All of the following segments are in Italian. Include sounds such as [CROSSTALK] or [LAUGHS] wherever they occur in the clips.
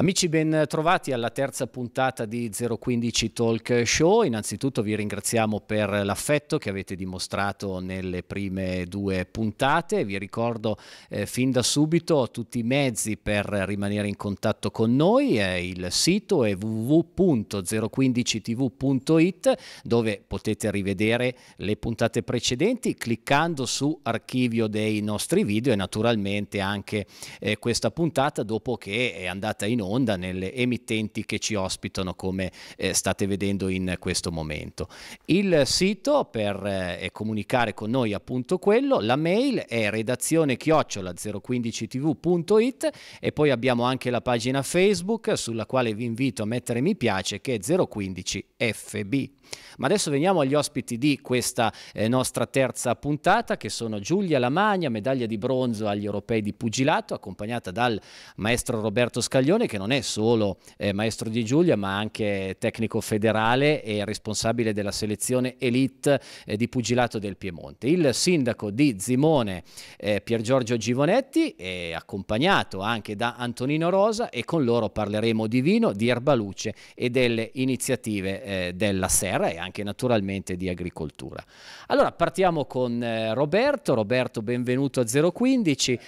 Amici ben trovati alla terza puntata di 015 Talk Show, innanzitutto vi ringraziamo per l'affetto che avete dimostrato nelle prime due puntate, vi ricordo eh, fin da subito tutti i mezzi per rimanere in contatto con noi, eh, il sito è www.015tv.it dove potete rivedere le puntate precedenti cliccando su archivio dei nostri video e naturalmente anche eh, questa puntata dopo che è andata in onda onda nelle emittenti che ci ospitano come eh, state vedendo in questo momento. Il sito per eh, comunicare con noi appunto quello, la mail è redazione chiocciola 015tv.it e poi abbiamo anche la pagina Facebook sulla quale vi invito a mettere mi piace che è 015fb. Ma adesso veniamo agli ospiti di questa eh, nostra terza puntata, che sono Giulia Lamagna, medaglia di bronzo agli europei di pugilato, accompagnata dal maestro Roberto Scaglione, che non è solo eh, maestro di Giulia, ma anche tecnico federale e responsabile della selezione elite eh, di pugilato del Piemonte. Il sindaco di Zimone, eh, Pier Giorgio Givonetti, è accompagnato anche da Antonino Rosa e con loro parleremo di vino, di erbaluce e delle iniziative eh, della SER terra e anche naturalmente di agricoltura. Allora partiamo con eh, Roberto, Roberto benvenuto a 015.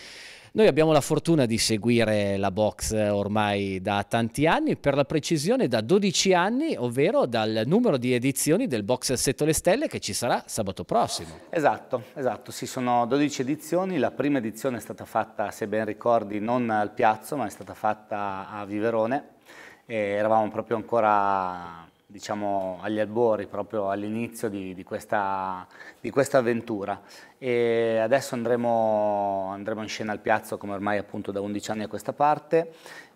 Noi abbiamo la fortuna di seguire la box eh, ormai da tanti anni, per la precisione da 12 anni, ovvero dal numero di edizioni del box Assetto le Stelle che ci sarà sabato prossimo. Esatto, esatto, sì, sono 12 edizioni, la prima edizione è stata fatta, se ben ricordi, non al Piazzo, ma è stata fatta a Viverone. E eravamo proprio ancora diciamo, agli albori, proprio all'inizio di, di, questa, di, questa, avventura. E adesso andremo, andremo, in scena al piazzo come ormai appunto da 11 anni a questa parte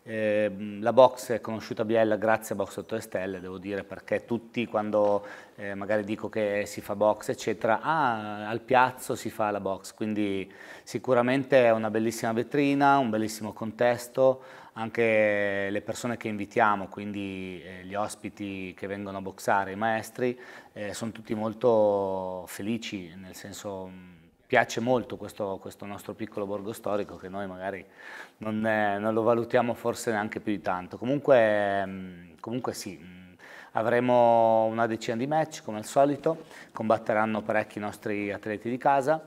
Ehm, la box è conosciuta a Biella grazie a Box 8 Stelle, devo dire, perché tutti quando eh, magari dico che si fa box, eccetera, ah, al piazzo si fa la box, quindi sicuramente è una bellissima vetrina, un bellissimo contesto, anche le persone che invitiamo, quindi eh, gli ospiti che vengono a boxare, i maestri, eh, sono tutti molto felici, nel senso mm, piace molto questo, questo, nostro piccolo borgo storico che noi magari non, eh, non lo valutiamo forse neanche più di tanto. Comunque, mm, comunque sì, mm, avremo una decina di match come al solito, combatteranno parecchi nostri atleti di casa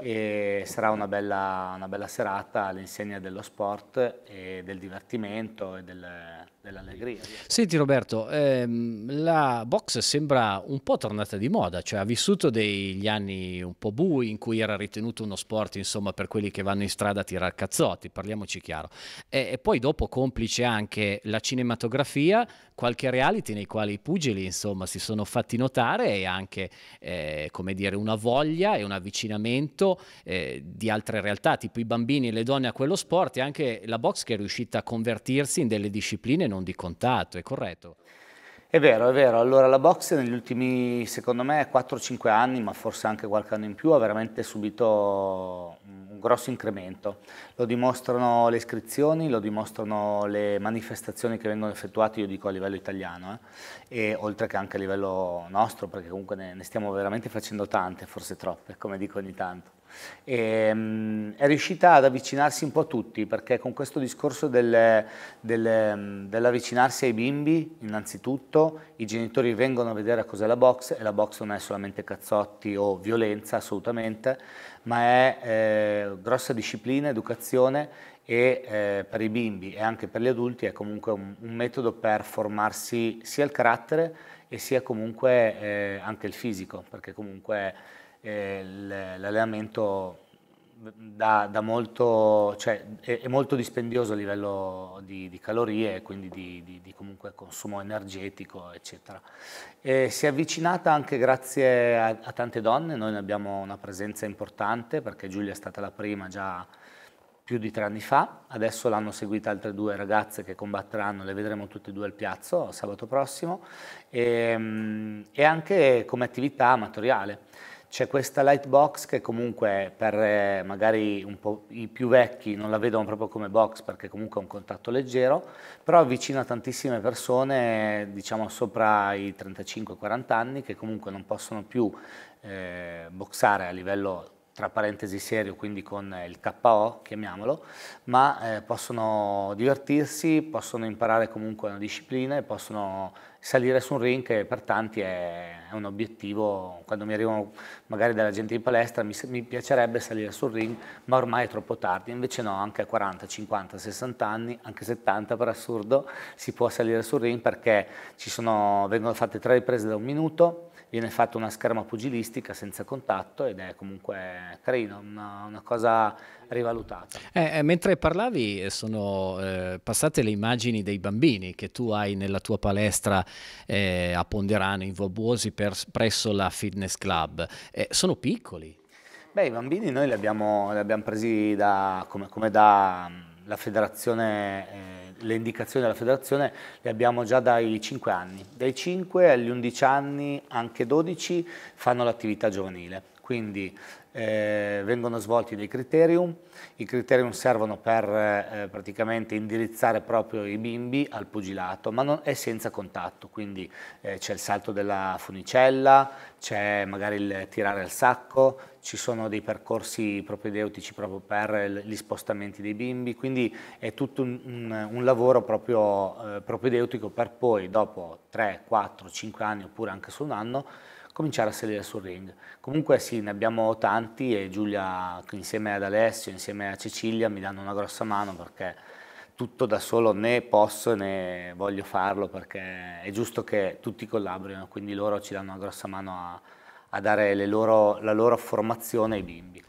e sarà una bella, una bella serata all'insegna dello sport e del divertimento e del dell'allegria. Senti Roberto, ehm, la box sembra un po' tornata di moda, cioè ha vissuto degli anni un po' bui in cui era ritenuto uno sport insomma per quelli che vanno in strada a tirar cazzotti, parliamoci chiaro. E, e poi dopo complice anche la cinematografia, qualche reality nei quali i pugili insomma si sono fatti notare e anche eh, come dire una voglia e un avvicinamento eh, di altre realtà, tipo i bambini e le donne a quello sport e anche la box che è riuscita a convertirsi in delle discipline non di contatto, è corretto? È vero, è vero. Allora la boxe negli ultimi, secondo me, 4-5 anni, ma forse anche qualche anno in più, ha veramente subito mm, un grosso incremento. Lo dimostrano le iscrizioni, lo dimostrano le manifestazioni che vengono effettuate, io dico a livello italiano, eh? e oltre che anche a livello nostro, perché comunque ne, ne stiamo veramente facendo tante, forse troppe, come dico ogni tanto. E, um, è riuscita ad avvicinarsi un po' a tutti perché con questo discorso del, del, dell'avvicinarsi ai bimbi innanzitutto i genitori vengono a vedere cos'è la box e la box non è solamente cazzotti o violenza assolutamente ma è eh, grossa disciplina, educazione e eh, per i bimbi e anche per gli adulti è comunque un, un metodo per formarsi sia il carattere e sia comunque eh, anche il fisico perché comunque eh, l'allenamento da, da molto, cioè, è, è, molto dispendioso a livello di, di calorie, quindi di, di, di, comunque consumo energetico, eccetera. E si è avvicinata anche grazie a, a, tante donne, noi ne abbiamo una presenza importante perché Giulia è stata la prima già più di tre anni fa, adesso l'hanno seguita altre due ragazze che combatteranno, le vedremo tutte e due al piazzo sabato prossimo, e, ehm, e anche come attività amatoriale. C'è questa light box che comunque per eh, magari i più vecchi non la vedono proprio come box perché comunque è un contatto leggero, però avvicina tantissime persone, diciamo sopra i 35-40 anni, che comunque non possono più eh, boxare a livello tra parentesi serio, quindi con il KO, chiamiamolo, ma eh, possono divertirsi, possono imparare comunque una disciplina e possono salire su un rink per tanti è, un obiettivo, quando mi arrivano magari dalla gente in palestra mi, mi piacerebbe salire sul ring, ma ormai è troppo tardi, invece no, anche a 40, 50, 60 anni, anche 70 per assurdo, si può salire sul ring perché sono, vengono fatte tre riprese da un minuto, viene fatta una scherma pugilistica senza contatto ed è comunque carino, una, una cosa rivalutata. Eh, eh mentre parlavi eh, sono eh, passate le immagini dei bambini che tu hai nella tua palestra eh, a Ponderano, in Vobuosi, per, presso la Fitness Club. Eh, sono piccoli. Beh, i bambini noi li abbiamo, li abbiamo presi da, come, come dalla mm, federazione le indicazioni della federazione le abbiamo già dai 5 anni. Dai 5 agli 11 anni, anche 12, fanno l'attività giovanile quindi eh, vengono svolti dei criterium, i criterium servono per eh, praticamente indirizzare proprio i bimbi al pugilato, ma non, è senza contatto, quindi eh, c'è il salto della funicella, c'è magari il tirare al sacco, ci sono dei percorsi propedeutici proprio per gli spostamenti dei bimbi, quindi è tutto un, un, un lavoro proprio eh, propedeutico per poi dopo 3, 4, 5 anni oppure anche su un anno cominciare a salire sul ring. Comunque sì, ne abbiamo tanti e Giulia insieme ad Alessio, insieme a Cecilia mi danno una grossa mano perché tutto da solo né posso né voglio farlo perché è giusto che tutti collaborino, quindi loro ci danno una grossa mano a, a dare loro, la loro formazione ai bimbi.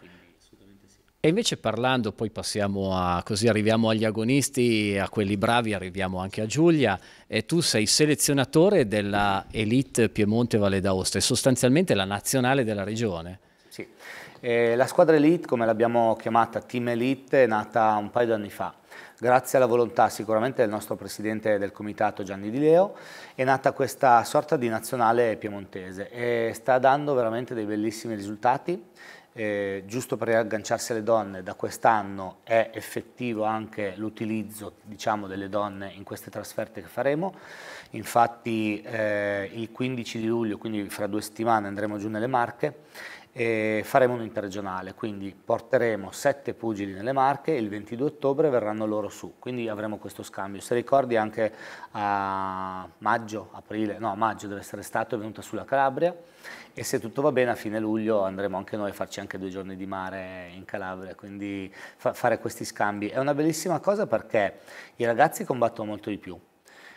E invece parlando, poi passiamo a, così arriviamo agli agonisti, a quelli bravi, arriviamo anche a Giulia, e tu sei selezionatore della Elite Piemonte Valle d'Aosta, e sostanzialmente la nazionale della regione. Sì, eh, la squadra Elite, come l'abbiamo chiamata Team Elite, è nata un paio di anni fa grazie alla volontà sicuramente del nostro presidente del comitato Gianni Di Leo, è nata questa sorta di nazionale piemontese e sta dando veramente dei bellissimi risultati eh, giusto per agganciarsi alle donne, da quest'anno è effettivo anche l'utilizzo diciamo, delle donne in queste trasferte che faremo. Infatti eh, il 15 di luglio, quindi fra due settimane, andremo giù nelle Marche e faremo un interregionale, quindi porteremo sette pugili nelle Marche e il 22 ottobre verranno loro su, quindi avremo questo scambio. Se ricordi anche a maggio, aprile, no maggio deve essere stato, è venuta sulla Calabria e se tutto va bene a fine luglio andremo anche noi a farci anche due giorni di mare in Calabria, quindi fa fare questi scambi. È una bellissima cosa perché i ragazzi combattono molto di più,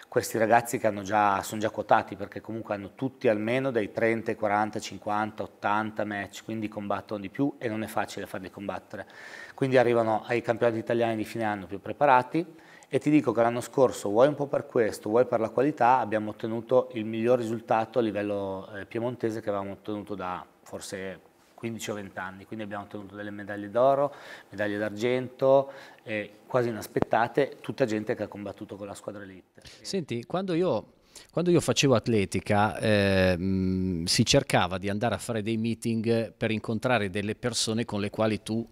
questi ragazzi che già, sono già quotati perché comunque hanno tutti almeno dai 30, 40, 50, 80 match, quindi combattono di più e non è facile farli combattere. Quindi arrivano ai campionati italiani di fine anno più preparati e ti dico che l'anno scorso, vuoi un po' per questo, vuoi per la qualità, abbiamo ottenuto il miglior risultato a livello eh, piemontese che avevamo ottenuto da forse 15 o 20 anni, quindi abbiamo ottenuto delle medaglie d'oro, medaglie d'argento, eh, quasi inaspettate, tutta gente che ha combattuto con la squadra elite. Senti, quando io quando io facevo atletica eh, si cercava di andare a fare dei meeting per incontrare delle persone con le quali tu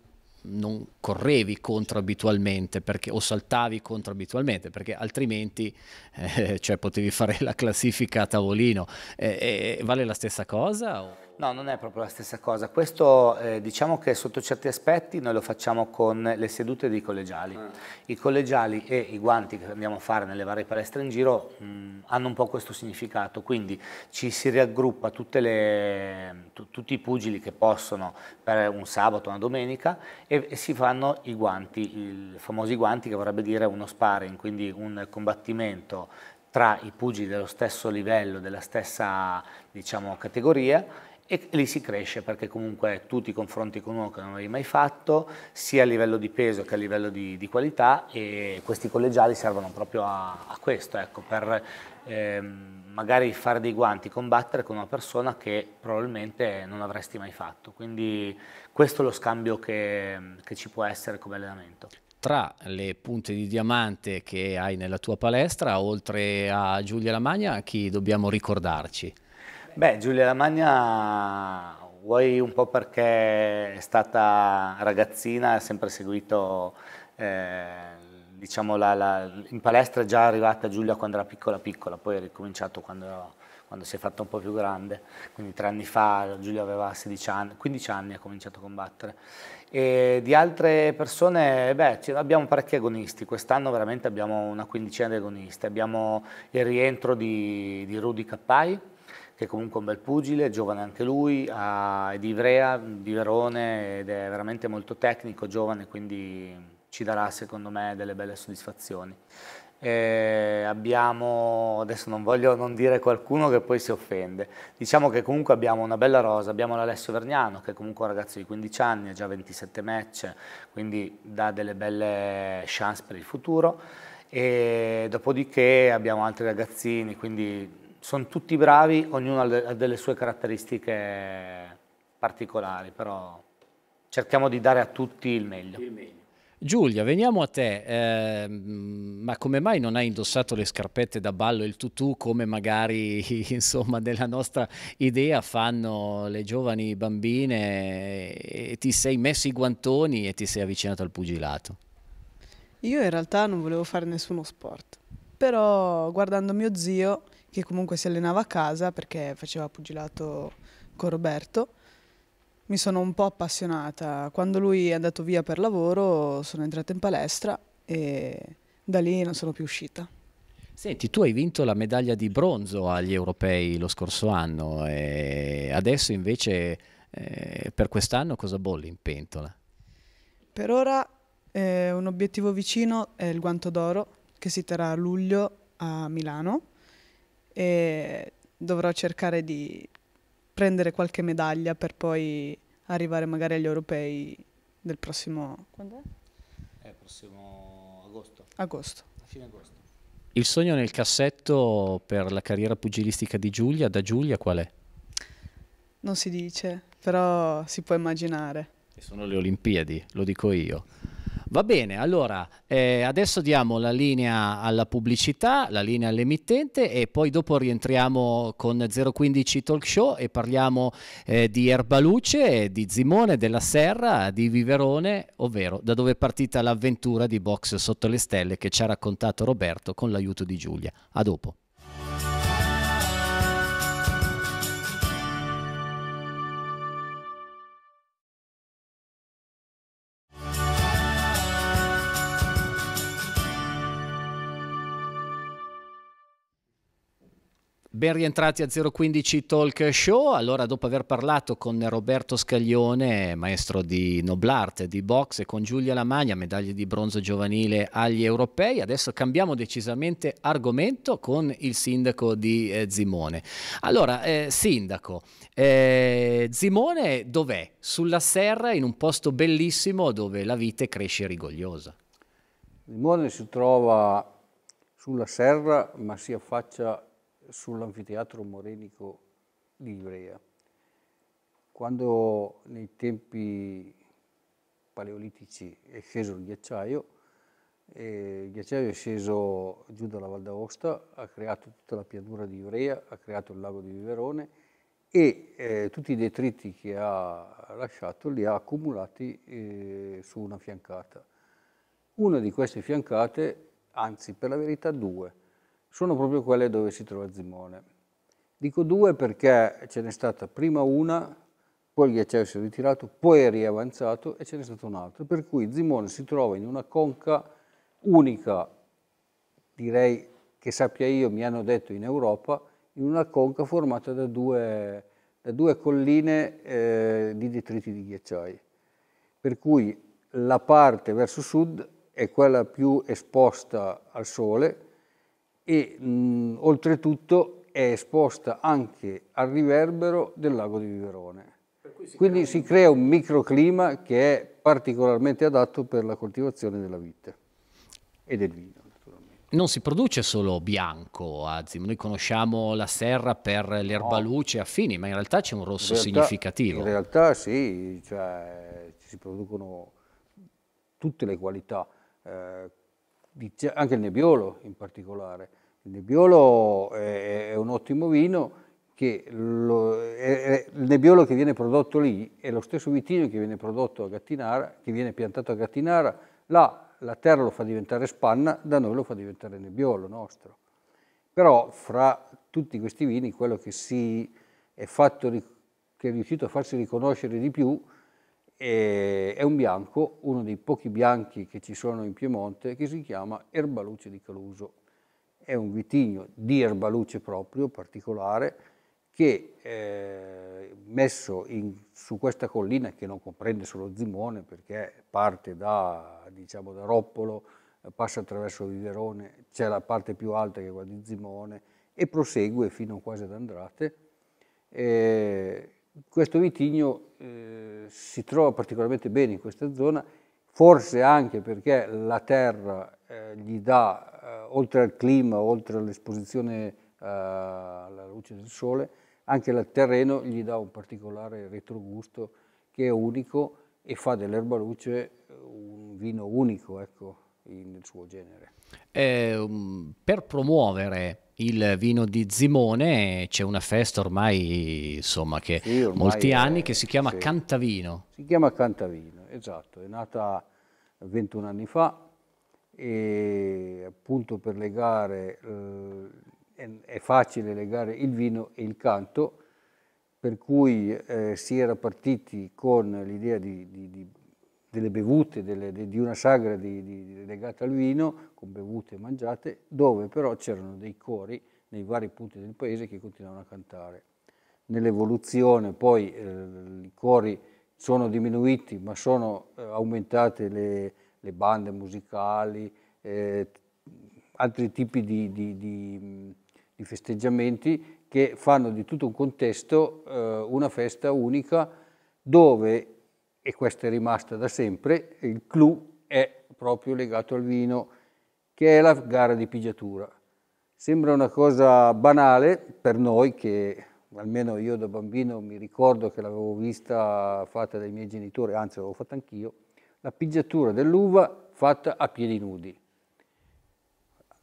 non correvi contro abitualmente perché, o saltavi contro abitualmente perché altrimenti eh, cioè, potevi fare la classifica a tavolino. Eh, eh vale la stessa cosa? O? No, non è proprio la stessa cosa. Questo eh, diciamo che sotto certi aspetti noi lo facciamo con le sedute dei collegiali. Ah. I collegiali e i guanti che andiamo a fare nelle varie palestre in giro mh, mm, hanno un po' questo significato, quindi ci si raggruppa le, tutti i pugili che possono per un sabato, una domenica e, e si fanno i guanti, i famosi guanti che vorrebbe dire uno sparring, quindi un combattimento tra i pugili dello stesso livello, della stessa diciamo, categoria e lì si cresce perché comunque tu ti confronti con uno che non avevi mai fatto, sia a livello di peso che a livello di, di qualità e questi collegiali servono proprio a, a questo, ecco, per ehm, magari fare dei guanti, combattere con una persona che probabilmente non avresti mai fatto. Quindi questo è lo scambio che, che ci può essere come allenamento tra le punte di diamante che hai nella tua palestra, oltre a Giulia Lamagna, chi dobbiamo ricordarci? Beh, Giulia Lamagna vuoi un po' perché è stata ragazzina, ha sempre seguito, eh, diciamo, la, la, in palestra è già arrivata Giulia quando era piccola piccola, poi ha ricominciato quando, quando, si è fatta un po' più grande, quindi tre anni fa Giulia aveva 16 anni, 15 anni ha cominciato a combattere. E di altre persone, beh, abbiamo parecchi agonisti, quest'anno veramente abbiamo una quindicina di agonisti, abbiamo il rientro di, di Rudy Cappai, che è comunque un bel pugile, giovane anche lui, è di Ivrea, di Verone ed è veramente molto tecnico, giovane, quindi ci darà secondo me delle belle soddisfazioni. E abbiamo, adesso non voglio non dire qualcuno che poi si offende, diciamo che comunque abbiamo una bella rosa, abbiamo l'Alessio Verniano che è comunque un ragazzo di 15 anni, ha già 27 match, quindi dà delle belle chance per il futuro e dopodiché abbiamo altri ragazzini, quindi sono tutti bravi, ognuno ha delle sue caratteristiche particolari, però cerchiamo di dare a tutti il meglio. Il meglio. Giulia, veniamo a te, eh, ma come mai non hai indossato le scarpette da ballo e il tutù come magari [LAUGHS] insomma nella nostra idea fanno le giovani bambine e ti sei messo i guantoni e ti sei avvicinato al pugilato? Io in realtà non volevo fare nessuno sport, però guardando mio zio che comunque si allenava a casa perché faceva pugilato con Roberto. Mi sono un po' appassionata. Quando lui è andato via per lavoro sono entrata in palestra e da lì non sono più uscita. Senti, tu hai vinto la medaglia di bronzo agli europei lo scorso anno e adesso invece eh, per quest'anno cosa bolle in pentola? Per ora eh, un obiettivo vicino è il guanto d'oro che si terrà a luglio a Milano e dovrò cercare di prendere qualche medaglia per poi arrivare magari agli europei del prossimo... Quando è? È eh, prossimo agosto. Agosto. A fine agosto. Il sogno nel cassetto per la carriera pugilistica di Giulia, da Giulia qual è? Non si dice, però si può immaginare. E sono le Olimpiadi, lo dico io. Va bene, allora eh, adesso diamo la linea alla pubblicità, la linea all'emittente e poi dopo rientriamo con 015 Talk Show e parliamo eh, di Erbaluce, di Zimone, della Serra, di Viverone, ovvero da dove è partita l'avventura di Box sotto le stelle che ci ha raccontato Roberto con l'aiuto di Giulia. A dopo. Ben rientrati a 015 Talk Show. Allora, dopo aver parlato con Roberto Scaglione, maestro di noblarte, di boxe, e con Giulia Lamagna, medaglia di bronzo giovanile agli europei, adesso cambiamo decisamente argomento con il sindaco di eh, Zimone. Allora, eh, sindaco, eh, Zimone dov'è? Sulla serra, in un posto bellissimo dove la vite cresce rigogliosa. Zimone si trova sulla serra, ma si affaccia sull'anfiteatro morenico di Ivrea. Quando nei tempi paleolitici è sceso il ghiacciaio, il ghiacciaio è sceso giù dalla Val d'Aosta, ha creato tutta la pianura di Ivrea, ha creato il lago di Viverone e eh, tutti i detriti che ha lasciato li ha accumulati eh, su una fiancata. Una di queste fiancate, anzi per la verità due, sono proprio quelle dove si trova Zimone. Dico due perché ce n'è stata prima una, poi il ghiacciaio si è ritirato, poi è riavanzato e ce n'è stata un'altra. per cui Zimone si trova in una conca unica, direi che sappia io, mi hanno detto in Europa, in una conca formata da due, da due colline eh, di detriti di ghiacciai. Per cui la parte verso sud è quella più esposta al sole, e mh, oltretutto è esposta anche al riverbero del lago di Viverone. Si Quindi crea un... si crea un microclima che è particolarmente adatto per la coltivazione della vite e del vino. Non si produce solo bianco a noi conosciamo la serra per l'erbaluce no. affini, ma in realtà c'è un rosso in realtà, significativo. In realtà sì, cioè, si producono tutte le qualità, eh, anche il Nebbiolo in particolare. Il Nebbiolo è, è un ottimo vino, che lo, è, è, il Nebbiolo che viene prodotto lì è lo stesso vitigno che viene prodotto a Gattinara, che viene piantato a Gattinara, là la terra lo fa diventare spanna, da noi lo fa diventare Nebbiolo nostro. Però fra tutti questi vini quello che, si è fatto, che è riuscito a farsi riconoscere di più è un bianco, uno dei pochi bianchi che ci sono in Piemonte, che si chiama Erbaluce di Caluso. È un vitigno di Erbaluce proprio, particolare, che eh, messo in, su questa collina, che non comprende solo Zimone, perché parte da, diciamo, da Roppolo, eh, passa attraverso Viverone, c'è la parte più alta che è quella di Zimone, e prosegue fino quasi ad Andrate, eh, questo vitigno eh, si trova particolarmente bene in questa zona, forse anche perché la terra eh, gli dà, eh, oltre al clima, oltre all'esposizione eh, alla luce del sole, anche il terreno gli dà un particolare retrogusto che è unico e fa dell'erbaluce un vino unico ecco, nel suo genere. Ehm, per promuovere il vino di Zimone, c'è una festa ormai, insomma, che sì, ormai molti è, anni, che si chiama sì. Cantavino. Si chiama Cantavino, esatto, è nata 21 anni fa e appunto per legare, eh, è facile legare il vino e il canto, per cui eh, si era partiti con l'idea di, di, di delle bevute, delle, de, di una sagra di, di, legata al vino, con bevute e mangiate, dove però c'erano dei cori nei vari punti del paese che continuavano a cantare. Nell'evoluzione poi eh, i cori sono diminuiti, ma sono eh, aumentate le, le, bande musicali, eh, altri tipi di, di, di, di, festeggiamenti che fanno di tutto un contesto eh, una festa unica dove e questa è rimasta da sempre, il clou è proprio legato al vino, che è la gara di pigiatura. Sembra una cosa banale per noi che almeno io da bambino mi ricordo che l'avevo vista fatta dai miei genitori, anzi l'avevo fatta anch'io, la pigiatura dell'uva fatta a piedi nudi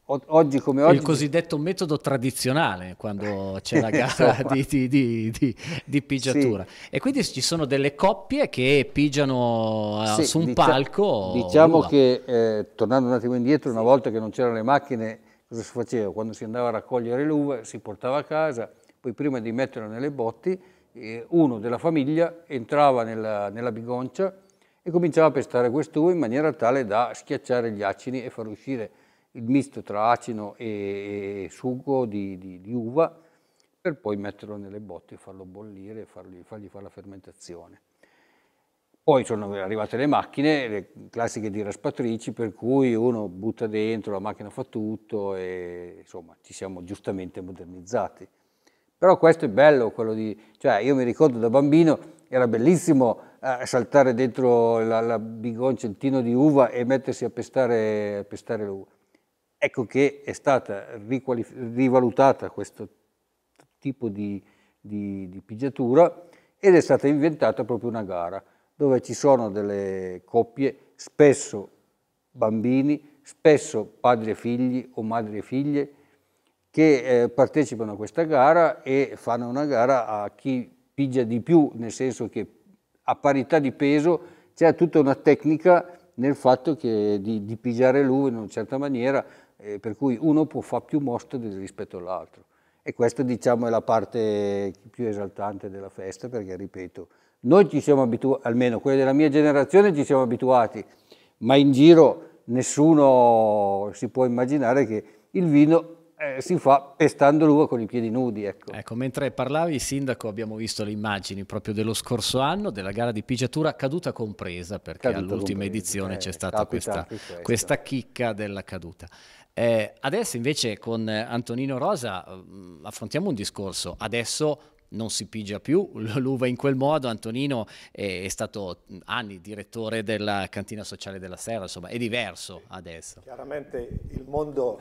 oggi come oggi... Il cosiddetto metodo tradizionale quando [LAUGHS] c'è la gara di, di, di, di, pigiatura. Sì. E quindi ci sono delle coppie che pigiano eh, sì, su un dicia- palco. Diciamo Uva. che, eh, tornando un attimo indietro, una volta che non c'erano le macchine, cosa si faceva? Quando si andava a raccogliere l'uva, si portava a casa, poi prima di metterla nelle botti, eh, uno della famiglia entrava nella, nella bigoncia e cominciava a pestare quest'uva in maniera tale da schiacciare gli acini e far uscire il misto tra acino e, sugo di, di, di uva, per poi metterlo nelle botte, e farlo bollire e fargli, fargli fare la fermentazione. Poi sono arrivate le macchine, le classiche di raspatrici, per cui uno butta dentro, la macchina fa tutto e insomma ci siamo giustamente modernizzati. Però questo è bello, quello di... cioè io mi ricordo da bambino era bellissimo eh, saltare dentro la, la bigoncentino di uva e mettersi a pestare, a pestare l'uva. Ecco che è stata rivalutata questo tipo di, di, di pigiatura ed è stata inventata proprio una gara dove ci sono delle coppie, spesso bambini, spesso padri e figli o madri e figlie, che eh, partecipano a questa gara e fanno una gara a chi pigia di più, nel senso che a parità di peso c'è tutta una tecnica nel fatto che di, di pigiare lui in una certa maniera, eh, per cui uno può fare più mostre rispetto all'altro. E questa diciamo è la parte più esaltante della festa perché, ripeto, noi ci siamo abituati, almeno quelli della mia generazione ci siamo abituati, ma in giro nessuno si può immaginare che il vino eh, si fa pestando l'uva con i piedi nudi. Ecco. ecco. mentre parlavi, Sindaco, abbiamo visto le immagini proprio dello scorso anno della gara di pigiatura, caduta compresa, perché all'ultima edizione eh, c'è stata questa, questa, chicca della caduta. Eh, adesso invece con eh, Antonino Rosa mm, affrontiamo un discorso. Adesso non si pigia più l'uva in quel modo. Antonino è, stato mm, anni direttore della cantina sociale della Serra, insomma è diverso adesso. Chiaramente il mondo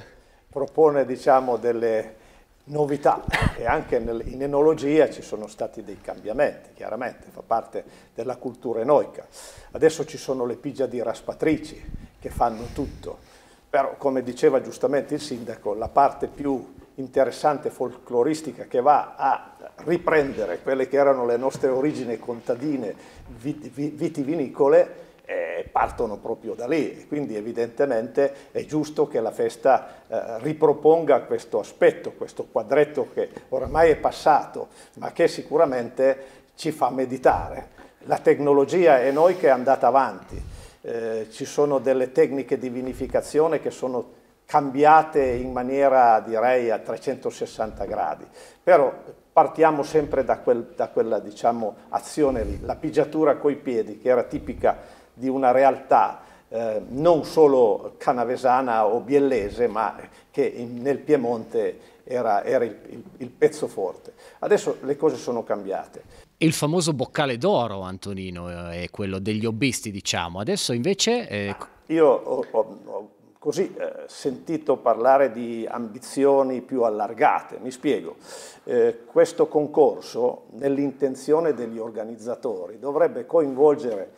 propone diciamo, delle novità e anche nel, in enologia ci sono stati dei cambiamenti, chiaramente fa parte della cultura enoica. Adesso ci sono le pigia di raspatrici che fanno tutto però, come diceva giustamente il sindaco, la parte più interessante folcloristica che va a riprendere quelle che erano le nostre origini contadine vitivinicole eh, partono proprio da lì, quindi evidentemente è giusto che la festa eh, riproponga questo aspetto, questo quadretto che oramai è passato, ma che sicuramente ci fa meditare. La tecnologia è noi che è andata avanti, eh, ci sono delle tecniche di vinificazione che sono cambiate in maniera direi a 360 gradi, però partiamo sempre da, quel, da quella diciamo, azione lì, la pigiatura coi piedi che era tipica di una realtà eh, non solo canavesana o biellese, ma che in, nel Piemonte era, era il, il, il, pezzo forte. Adesso le cose sono cambiate il famoso boccale d'oro, Antonino, eh, è quello degli hobbisti, diciamo. Adesso invece... Eh... Ah, io ho, ho così eh, sentito parlare di ambizioni più allargate, mi spiego. Eh, questo concorso, nell'intenzione degli organizzatori, dovrebbe coinvolgere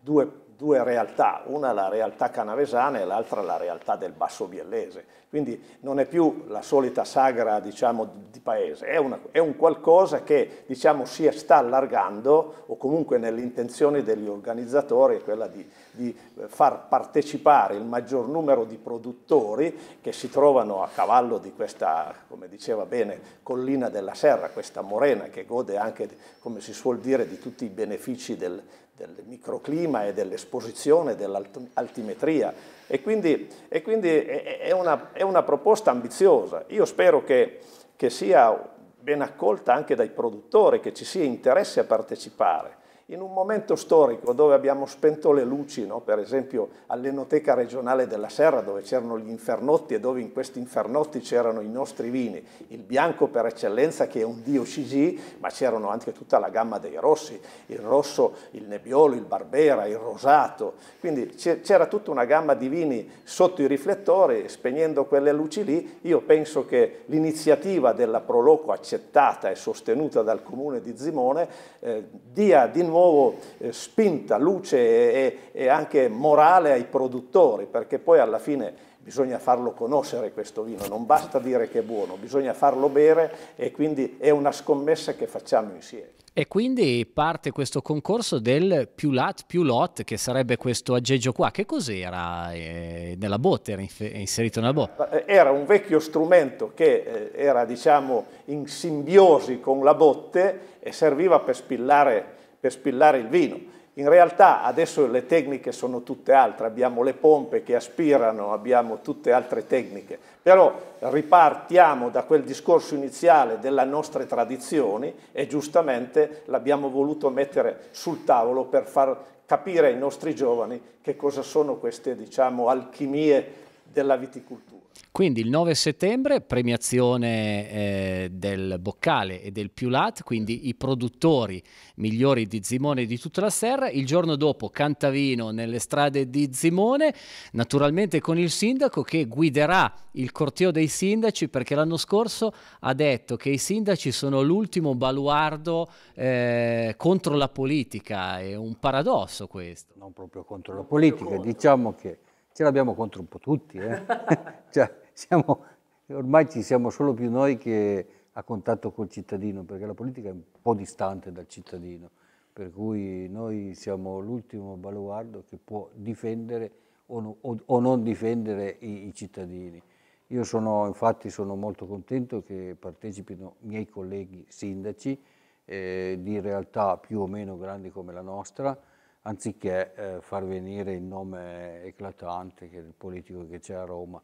due due realtà, una la realtà canavesana e l'altra la realtà del basso biellese. Quindi non è più la solita sagra diciamo, di paese, è, una, è, un qualcosa che diciamo, si sta allargando o comunque nell'intenzione degli organizzatori è quella di, di eh, far partecipare il maggior numero di produttori che si trovano a cavallo di questa, come diceva bene, collina della serra, questa morena che gode anche, come si suol dire, di tutti i benefici del, del microclima e dell'esposizione, dell'altimetria. E quindi, e quindi è, una, è, una, proposta ambiziosa. Io spero che, che sia ben accolta anche dai produttori, che ci sia interesse a partecipare in un momento storico dove abbiamo spento le luci, no? per esempio all'Enoteca regionale della Serra dove c'erano gli infernotti e dove in questi infernotti c'erano i nostri vini, il bianco per eccellenza che è un Dio CG, ma c'erano anche tutta la gamma dei rossi, il rosso, il nebbiolo, il barbera, il rosato, quindi c'era tutta una gamma di vini sotto i riflettori, e spegnendo quelle luci lì, io penso che l'iniziativa della Proloco accettata e sostenuta dal comune di Zimone eh, dia di nuovo nuovo eh, spinta, luce e, e, anche morale ai produttori, perché poi alla fine bisogna farlo conoscere questo vino, non basta dire che è buono, bisogna farlo bere e quindi è una scommessa che facciamo insieme. E quindi parte questo concorso del più lat più lot, che sarebbe questo aggeggio qua. Che cos'era eh, nella botte? Era inserito nella botte? Eh, era un vecchio strumento che eh, era diciamo in simbiosi con la botte e serviva per spillare per spillare il vino. In realtà adesso le tecniche sono tutte altre, abbiamo le pompe che aspirano, abbiamo tutte altre tecniche, però ripartiamo da quel discorso iniziale delle nostre tradizioni e giustamente l'abbiamo voluto mettere sul tavolo per far capire ai nostri giovani che cosa sono queste diciamo, alchimie della viticoltura. Quindi il 9 settembre premiazione eh, del Boccale e del Piulat, quindi i produttori migliori di Zimone e di tutta la serra. Il giorno dopo Cantavino nelle strade di Zimone, naturalmente con il sindaco che guiderà il corteo dei sindaci perché l'anno scorso ha detto che i sindaci sono l'ultimo baluardo eh, contro la politica. È un paradosso questo. Non proprio contro la politica, diciamo che ce l'abbiamo contro un po' tutti. Eh? [LAUGHS] Cioè, siamo, ormai ci siamo solo più noi che a contatto col cittadino, perché la politica è un po' distante dal cittadino, per cui noi siamo l'ultimo baluardo che può difendere o, no, o, o non difendere i, i cittadini. Io sono, infatti sono molto contento che partecipino i miei colleghi sindaci eh, di realtà più o meno grandi come la nostra, anziché eh, far venire il nome eclatante che è il politico che c'è a Roma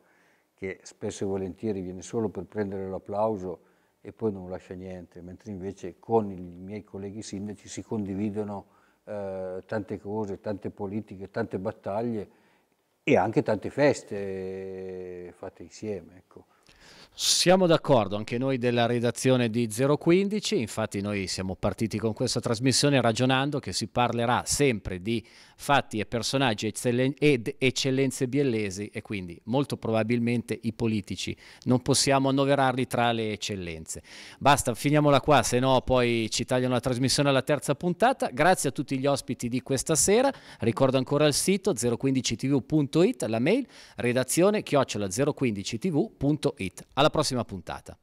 che spesso e volentieri viene solo per prendere l'applauso e poi non lascia niente, mentre invece con i miei colleghi sindaci si condividono eh, tante cose, tante politiche, tante battaglie e anche tante feste eh, fatte insieme. Ecco. Siamo d'accordo anche noi della redazione di 015, infatti noi siamo partiti con questa trasmissione ragionando che si parlerà sempre di fatti e personaggi ed eccellenze biellesi e quindi molto probabilmente i politici non possiamo annoverarli tra le eccellenze. Basta, finiamola qua, se no poi ci tagliano la trasmissione alla terza puntata. Grazie a tutti gli ospiti di questa sera, ricordo ancora il sito 015tv.it, la mail redazione chiocciola 015tv.it. Alla alla prossima puntata.